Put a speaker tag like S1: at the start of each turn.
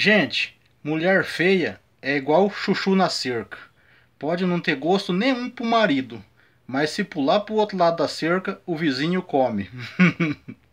S1: Gente, mulher feia é igual chuchu na cerca. Pode não ter gosto nenhum pro marido, mas se pular pro outro lado da cerca, o vizinho come.